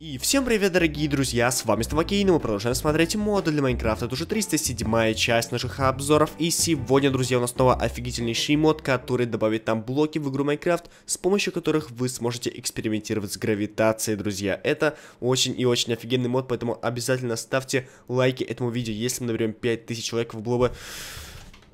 И всем привет, дорогие друзья, с вами Стамакейн, и мы продолжаем смотреть моды для Майнкрафта. Это уже 307 часть наших обзоров, и сегодня, друзья, у нас снова офигительнейший мод, который добавит нам блоки в игру Майнкрафт, с помощью которых вы сможете экспериментировать с гравитацией, друзья. Это очень и очень офигенный мод, поэтому обязательно ставьте лайки этому видео, если мы наберем 5000 лайков, было бы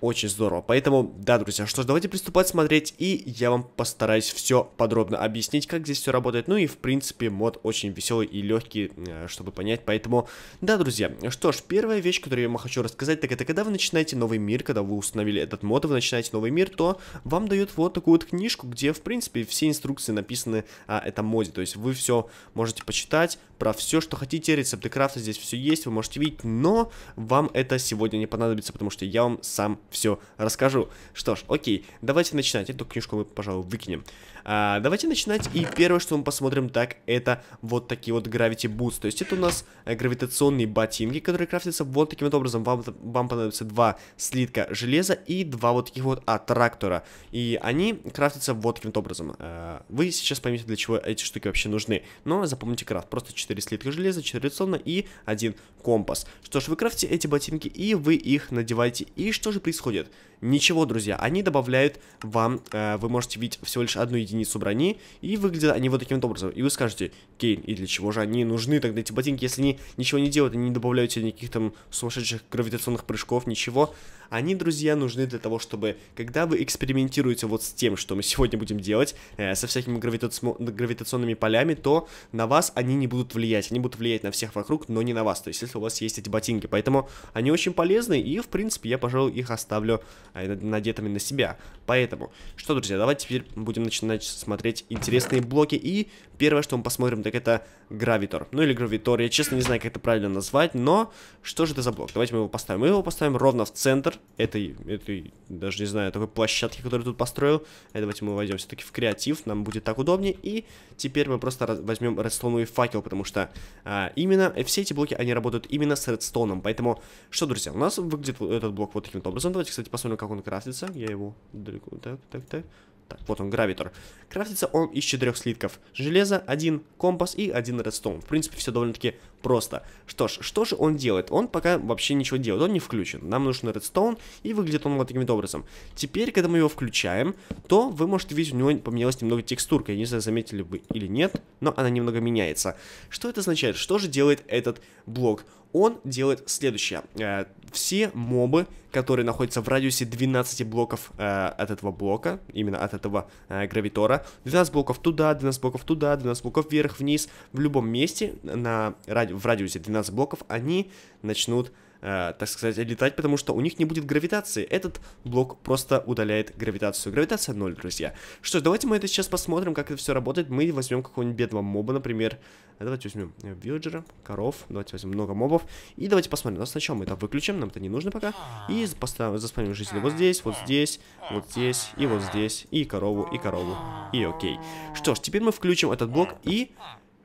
очень здорово. Поэтому, да, друзья, что ж, давайте приступать смотреть, и я вам постараюсь все подробно объяснить, как здесь все работает. Ну и, в принципе, мод очень веселый и легкий, э, чтобы понять, поэтому, да, друзья, что ж, первая вещь, которую я вам хочу рассказать, так это когда вы начинаете новый мир, когда вы установили этот мод, вы начинаете новый мир, то вам дают вот такую вот книжку, где, в принципе, все инструкции написаны о а, этом моде, то есть вы все можете почитать про все, что хотите, рецепты крафта здесь все есть, вы можете видеть, но вам это сегодня не понадобится, потому что я вам сам все расскажу. Что ж, окей, давайте начинать. Эту книжку мы, пожалуй, выкинем. А, давайте начинать. И первое, что мы посмотрим, так, это вот такие вот Gravity Boots. То есть это у нас э, гравитационные ботинки, которые крафтятся вот таким вот образом. Вам, вам понадобится два слитка железа и два вот таких вот аттрактора. И они крафтятся вот таким вот образом. А, вы сейчас поймете, для чего эти штуки вообще нужны. Но запомните крафт. Просто 4 слитка железа, 4 рисована и один компас. Что ж, вы крафтите эти ботинки и вы их надеваете. И что же происходит? происходит? Ничего, друзья, они добавляют вам, э, вы можете видеть всего лишь одну единицу брони, и выглядят они вот таким вот образом. И вы скажете, Кейн, и для чего же они нужны тогда эти ботинки, если они ничего не делают, они не добавляют себе никаких там сумасшедших гравитационных прыжков, ничего. Они, друзья, нужны для того, чтобы, когда вы экспериментируете вот с тем, что мы сегодня будем делать, э, со всякими гравитацион... гравитационными полями, то на вас они не будут влиять. Они будут влиять на всех вокруг, но не на вас, то есть если у вас есть эти ботинки. Поэтому они очень полезны, и, в принципе, я, пожалуй, их оставлю оставлю а, надетыми на себя. Поэтому, что, друзья, давайте теперь будем начинать смотреть интересные блоки. И первое, что мы посмотрим, так это гравитор. Ну или гравитор, я честно не знаю, как это правильно назвать, но что же это за блок? Давайте мы его поставим. Мы его поставим ровно в центр этой, этой даже не знаю, такой площадки, которую тут построил. И э, давайте мы войдем все-таки в креатив, нам будет так удобнее. И теперь мы просто возьмем редстоун и факел, потому что а, именно все эти блоки, они работают именно с редстоуном. Поэтому, что, друзья, у нас выглядит этот блок вот таким вот образом. Давайте, кстати, посмотрим, как он крафтится. Я его далеко... Так, так, так. Так, вот он, гравитор. Крафтится он из четырех слитков. Железо, один компас и один редстоун. В принципе, все довольно-таки просто. Что ж, что же он делает? Он пока вообще ничего делает, он не включен. Нам нужен редстоун, и выглядит он вот таким вот образом. Теперь, когда мы его включаем, то вы можете видеть, у него поменялась немного текстурка. Я не знаю, заметили вы или нет, но она немного меняется. Что это означает? Что же делает этот блок? он делает следующее. Э, все мобы, которые находятся в радиусе 12 блоков э, от этого блока, именно от этого э, гравитора, 12 блоков туда, 12 блоков туда, 12 блоков вверх, вниз, в любом месте на, в радиусе 12 блоков они начнут Э, так сказать, летать, потому что у них не будет гравитации. Этот блок просто удаляет гравитацию. Гравитация 0, друзья. Что ж, давайте мы это сейчас посмотрим, как это все работает. Мы возьмем какого-нибудь бедного моба, например. Э, давайте возьмем э, виллджера, коров. Давайте возьмем много мобов. И давайте посмотрим. Но сначала мы это выключим, нам это не нужно пока. И поставим, заспамим жителей вот здесь, вот здесь, вот здесь, и вот здесь, и корову, и корову, и окей. Что ж, теперь мы включим этот блок и...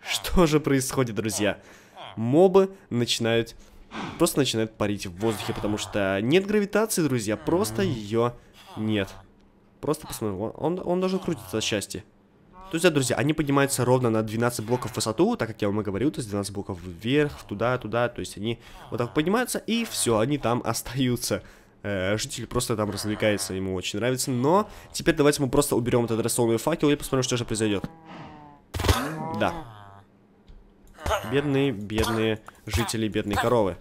Что же происходит, друзья? Мобы начинают просто начинает парить в воздухе, потому что нет гравитации, друзья, просто ее нет. Просто посмотри, он, он, он должен крутиться от счастья. То есть, да, друзья, они поднимаются ровно на 12 блоков в высоту, так как я вам и говорил, то есть 12 блоков вверх, туда, туда, то есть они вот так поднимаются, и все, они там остаются. Э, житель просто там развлекается, ему очень нравится, но теперь давайте мы просто уберем этот рисованный факел и посмотрим, что же произойдет. Да. Бедные, бедные жители, бедные коровы.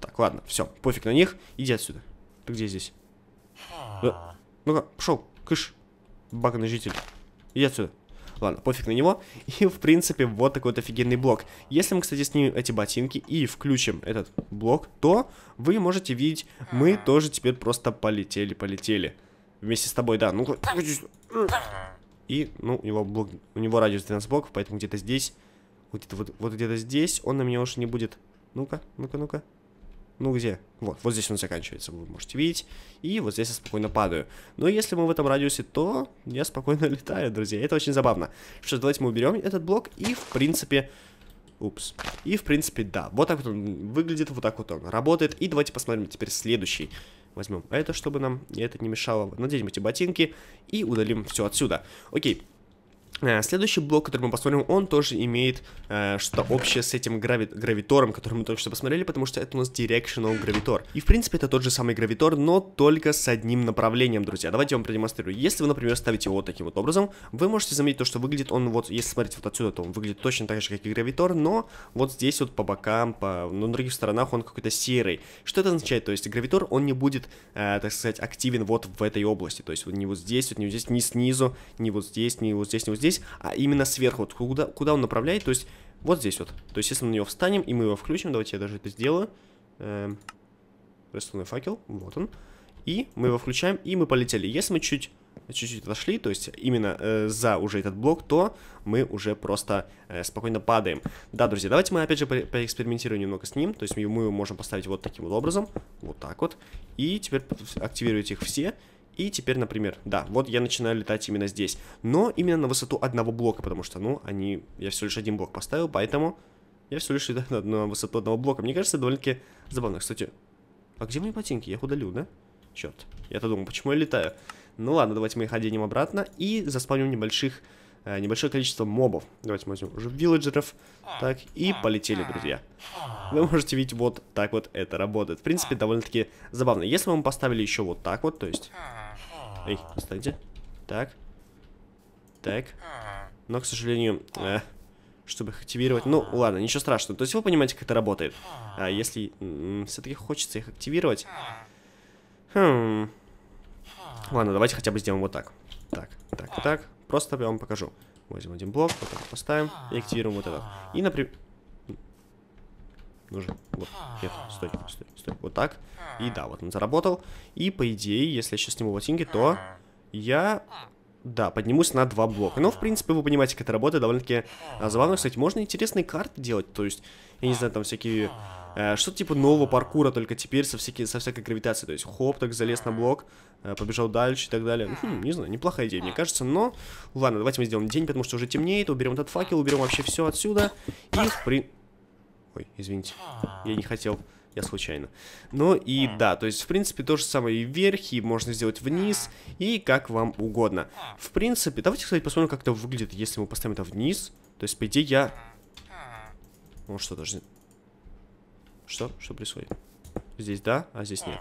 Так, ладно, все, пофиг на них. Иди отсюда. Ты где здесь? Э, ну-ка, пошел, кыш. Баганный житель. Иди отсюда. Ладно, пофиг на него. И, в принципе, вот такой вот офигенный блок. Если мы, кстати, снимем эти ботинки и включим этот блок, то вы можете видеть, мы тоже теперь просто полетели-полетели. Вместе с тобой, да. Ну-ка, и, ну, у него блок, у него радиус 12 блоков, поэтому где-то здесь вот где-то вот, вот где-то здесь. Он на меня уж не будет... Ну-ка, ну-ка, ну-ка. Ну где? Вот, вот здесь он заканчивается, вы можете видеть. И вот здесь я спокойно падаю. Но если мы в этом радиусе, то я спокойно летаю, друзья. Это очень забавно. Что ж, давайте мы уберем этот блок и, в принципе... Упс. И, в принципе, да. Вот так вот он выглядит, вот так вот он работает. И давайте посмотрим теперь следующий. Возьмем это, чтобы нам это не мешало. Наденем эти ботинки и удалим все отсюда. Окей, Э, следующий блок, который мы посмотрим, он тоже имеет э, что-то общее с этим грави гравитором, который мы только что посмотрели, потому что это у нас Directional гравитор. И, в принципе, это тот же самый гравитор, но только с одним направлением, друзья. Давайте я вам продемонстрирую. Если вы, например, ставите его таким вот образом, вы можете заметить то, что выглядит он вот, если смотреть вот отсюда, то он выглядит точно так же, как и гравитор, но вот здесь вот по бокам, по на других сторонах он какой-то серый. Что это означает? То есть гравитор, он не будет, э, так сказать, активен вот в этой области. То есть вот не вот здесь, вот не вот здесь, не снизу, не вот здесь, не вот здесь, не вот здесь, здесь, а именно сверху, вот куда, куда он направляет, то есть вот здесь вот. То есть если мы на него встанем и мы его включим, давайте я даже это сделаю. Эм, факел, вот он. И мы его включаем, и мы полетели. Если мы чуть чуть-чуть отошли, то есть именно э, за уже этот блок, то мы уже просто э, спокойно падаем. Да, друзья, давайте мы опять же поэкспериментируем немного с ним, то есть мы, его можем поставить вот таким вот образом, вот так вот, и теперь активировать их все, и теперь, например, да, вот я начинаю летать именно здесь, но именно на высоту одного блока, потому что, ну, они, я всего лишь один блок поставил, поэтому я всего лишь летаю на, на высоту одного блока. Мне кажется, довольно-таки забавно. Кстати, а где мои ботинки? Я их худолю, да? Черт, я-то думал, почему я летаю? Ну ладно, давайте мы их оденем обратно и заспавним небольших Э, небольшое количество мобов. Давайте возьмем уже вилледжеров. Так, и полетели, друзья. Вы можете видеть, вот так вот это работает. В принципе, довольно-таки забавно. Если мы поставили еще вот так вот, то есть... Эй, останьте. Так. Так. Но, к сожалению, э, чтобы их активировать... Ну, ладно, ничего страшного. То есть вы понимаете, как это работает. А если все-таки хочется их активировать... Хм... Ладно, давайте хотя бы сделаем вот так. Так, так, так. Просто я вам покажу. Возьмем один блок, вот так поставим и активируем вот этот. И, например... Нужен. Вот. Нет, стой, стой, стой. Вот так. И да, вот он заработал. И, по идее, если я сейчас сниму ботинки, то я да, поднимусь на два блока. Но, в принципе, вы понимаете, как это работает. Довольно-таки а, забавно, кстати. Можно интересные карты делать. То есть, я не знаю, там всякие... Э, Что-то типа нового паркура, только теперь со, всякие, со всякой гравитацией. То есть, хоп, так залез на блок, э, побежал дальше и так далее. Ну, хм, не знаю, неплохая идея, мне кажется. Но, ладно, давайте мы сделаем день, потому что уже темнеет. Уберем этот факел, уберем вообще все отсюда. И, в при... Ой, извините, я не хотел я случайно. Ну и да, то есть, в принципе, то же самое и вверх, и можно сделать вниз, а. и как вам угодно. А. В принципе, давайте, кстати, посмотрим, как это выглядит, если мы поставим это вниз. То есть, по идее, я... Ну что, даже... Что? Что происходит? Здесь да, а здесь нет.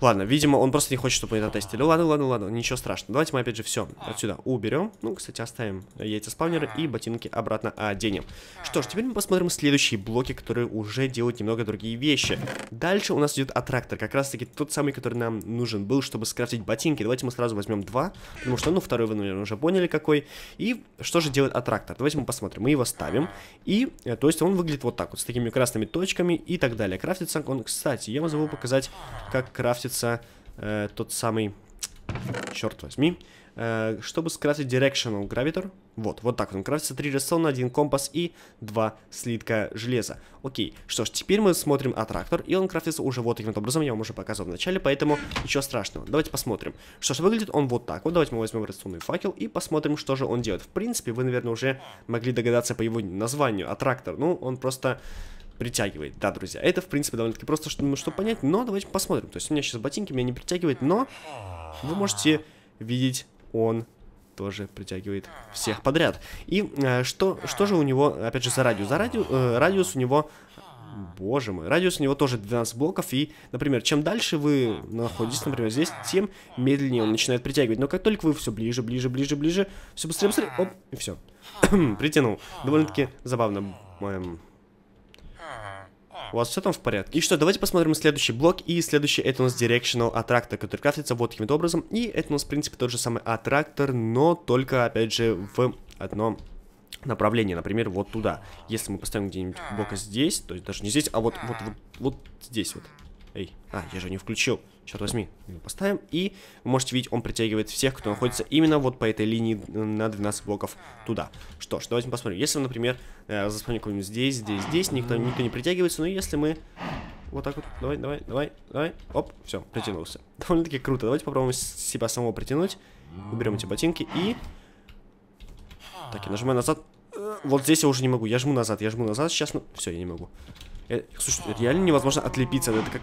Ладно, видимо, он просто не хочет, чтобы мы это тестили. Ладно, ладно, ладно, ничего страшного. Давайте мы опять же все отсюда уберем. Ну, кстати, оставим яйца спавнера и ботинки обратно оденем. Что ж, теперь мы посмотрим следующие блоки, которые уже делают немного другие вещи. Дальше у нас идет аттрактор, как раз таки тот самый, который нам нужен был, чтобы скрафтить ботинки. Давайте мы сразу возьмем два, потому что, ну, второй вы, наверное, уже поняли какой. И что же делает аттрактор? Давайте мы посмотрим. Мы его ставим, и, э, то есть, он выглядит вот так вот, с такими красными точками и так далее. Крафтится он, кстати, я вам забыл показать, как крафтится получится э, тот самый... Черт возьми. Э, чтобы скрафтить Directional Gravitor, Вот, вот так Он крафтится три redstone, один компас и два слитка железа. Окей, что ж, теперь мы смотрим аттрактор, и он крафтится уже вот таким образом, я вам уже показывал в начале, поэтому ничего страшного. Давайте посмотрим. Что ж, выглядит он вот так вот. Давайте мы возьмем redstone факел и посмотрим, что же он делает. В принципе, вы, наверное, уже могли догадаться по его названию. Аттрактор, ну, он просто притягивает, да, друзья. Это, в принципе, довольно-таки просто, ну, чтобы что понять, но давайте посмотрим. То есть у меня сейчас ботинки меня не притягивает, но вы можете видеть, он тоже притягивает всех подряд. И э, что, что же у него, опять же, за радиус? За радиус, э, радиус у него Боже мой, радиус у него тоже 12 блоков, и, например, чем дальше вы находитесь, например, здесь, тем медленнее он начинает притягивать. Но как только вы все ближе, ближе, ближе, ближе, все быстрее, быстрее, оп, и все. Притянул. Довольно-таки забавно. Эм, у вас все там в порядке? И что, давайте посмотрим следующий блок. И следующий это у нас Directional Attractor, который крафтится вот таким вот образом. И это у нас, в принципе, тот же самый аттрактор, но только, опять же, в одном направлении, например, вот туда. Если мы поставим где-нибудь а. блока здесь, то есть даже не здесь, а вот, вот, вот, вот здесь вот. Эй, а, я же не включил. Черт возьми, поставим. И вы можете видеть, он притягивает всех, кто находится именно вот по этой линии э, на 12 блоков туда. Что ж, давайте посмотрим. Если, например, э, заспавним кого-нибудь здесь, здесь, здесь, никто, никто не притягивается. Но если мы вот так вот, давай, давай, давай, давай. Оп, все, притянулся. Довольно-таки круто. Давайте попробуем себя самого притянуть. Уберем эти ботинки и... Так, я нажимаю назад. Э, вот здесь я уже не могу. Я жму назад, я жму назад. Сейчас, ну... Все, я не могу слушай, реально невозможно отлепиться. Это как...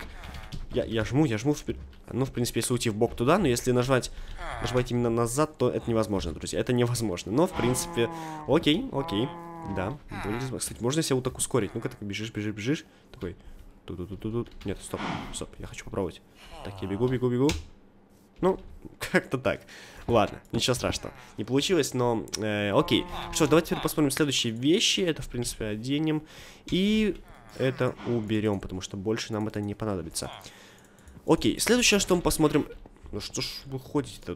Я, я жму, я жму. Впер... Ну, в принципе, если уйти в бок туда, но если нажать, нажимать именно назад, то это невозможно, друзья. Это невозможно. Но, в принципе, окей, окей. Да, Кстати, можно себя вот так ускорить? Ну-ка, так бежишь, бежишь, бежишь. Такой... Тут, тут, тут, тут. Нет, стоп, стоп, я хочу попробовать. Так, я бегу, бегу, бегу. Ну, как-то так. Ладно, ничего страшного. Не получилось, но э, окей. Что ж, давайте теперь посмотрим следующие вещи. Это, в принципе, оденем. И это уберем, потому что больше нам это не понадобится. Окей, следующее, что мы посмотрим, ну что ж вы ходите-то?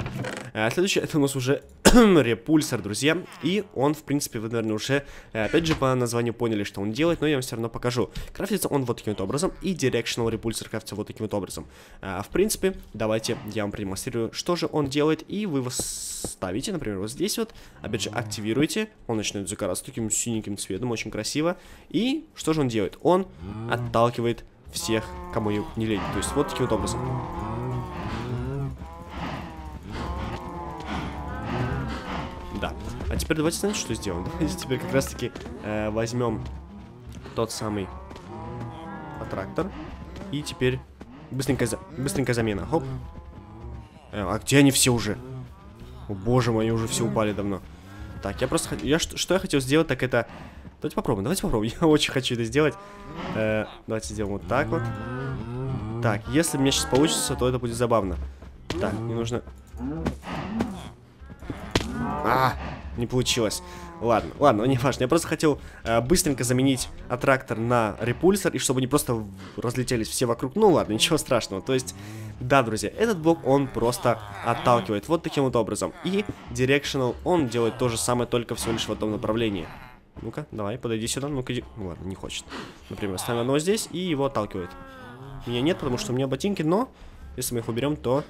А, следующий, это у нас уже репульсор, друзья. И он, в принципе, вы, наверное, уже, э, опять же, по названию поняли, что он делает, но я вам все равно покажу. Крафтится он вот таким вот образом, и Directional репульсор крафтится вот таким вот образом. А, в принципе, давайте я вам продемонстрирую, что же он делает, и вы его ставите, например, вот здесь вот, опять же, активируете, он начинает закараться таким синеньким цветом, очень красиво, и что же он делает? Он отталкивает всех, кому не лень. То есть вот таким вот образом. А теперь давайте, знаете, что сделаем? Давайте теперь как раз-таки э, возьмем тот самый аттрактор. И теперь быстренько, за... быстренько замена. Хоп. Э, а где они все уже? О боже мой, они уже все упали давно. Так, я просто... Я, что, что я хотел сделать, так это... Давайте попробуем, давайте попробуем. Я очень хочу это сделать. Э, давайте сделаем вот так вот. Так, если мне сейчас получится, то это будет забавно. Так, мне нужно... А! не получилось. Ладно, ладно, не важно. Я просто хотел э, быстренько заменить аттрактор на репульсор, и чтобы они просто разлетелись все вокруг. Ну ладно, ничего страшного. То есть, да, друзья, этот блок, он просто отталкивает. Вот таким вот образом. И Directional, он делает то же самое, только всего лишь в одном направлении. Ну-ка, давай, подойди сюда. Ну-ка, иди. Ну ладно, не хочет. Например, ставим одного здесь, и его отталкивает. Меня нет, потому что у меня ботинки, но... Если мы их уберем, то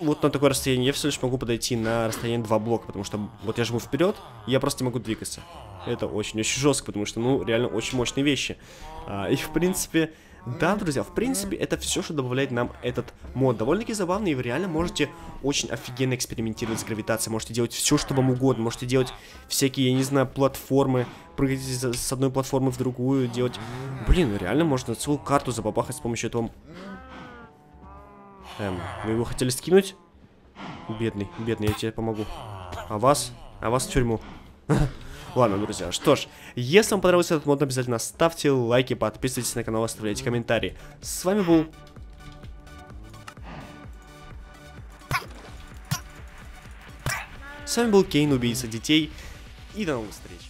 вот на такое расстояние я все лишь могу подойти на расстояние 2 блока, потому что вот я живу вперед, я просто не могу двигаться. Это очень-очень жестко, потому что, ну, реально очень мощные вещи. А, и, в принципе, да, друзья, в принципе, это все, что добавляет нам этот мод. Довольно-таки забавно и вы реально можете очень офигенно экспериментировать с гравитацией. Можете делать все, что вам угодно. Можете делать всякие, я не знаю, платформы, прыгать с одной платформы в другую, делать... Блин, ну реально можно целую карту забабахать с помощью этого Эм, вы его хотели скинуть? Бедный, бедный, я тебе помогу. А вас? А вас в тюрьму. Ладно, друзья, что ж, если вам понравился этот мод, обязательно ставьте лайки, подписывайтесь на канал, оставляйте комментарии. С вами был... С вами был Кейн, убийца детей, и до новых встреч.